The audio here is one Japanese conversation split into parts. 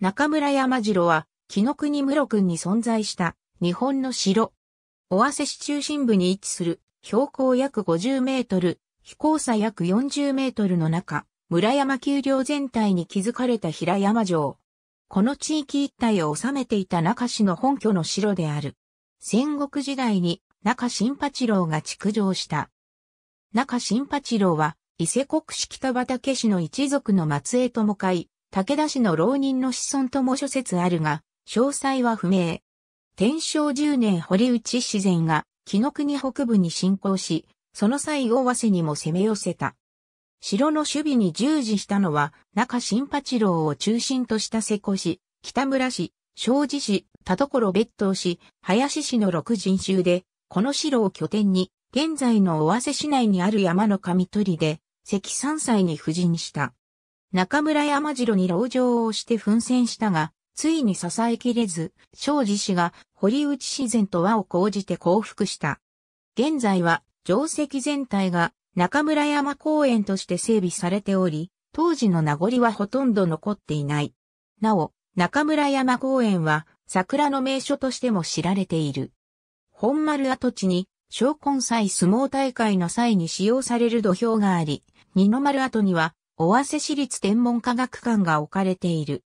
中村山城は、紀の国室君に存在した日本の城。尾鷲市中心部に位置する標高約50メートル、飛行差約40メートルの中、村山丘陵全体に築かれた平山城。この地域一帯を治めていた中市の本拠の城である。戦国時代に中新八郎が築城した。中新八郎は、伊勢国市北畠氏の一族の末裔ともい、武田氏の浪人の子孫とも諸説あるが、詳細は不明。天正十年堀内自然が、紀の国北部に侵攻し、その際大和瀬にも攻め寄せた。城の守備に従事したのは、中新八郎を中心とした瀬古市、北村市、庄司市、田所別当市、林市の六人衆で、この城を拠点に、現在の大和瀬市内にある山の上りで、関山歳に布陣した。中村山城に籠城をして奮戦したが、ついに支えきれず、庄司氏が堀内自然と和を講じて降伏した。現在は、城跡全体が中村山公園として整備されており、当時の名残はほとんど残っていない。なお、中村山公園は桜の名所としても知られている。本丸跡地に、小魂祭相撲大会の際に使用される土俵があり、二の丸跡には尾鷲市立天文科学館が置かれている。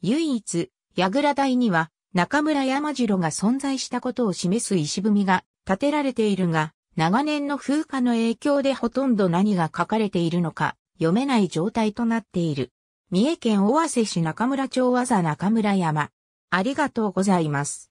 唯一、矢倉台には中村山城が存在したことを示す石踏みが建てられているが、長年の風化の影響でほとんど何が書かれているのか読めない状態となっている。三重県尾鷲市中村町技中村山。ありがとうございます。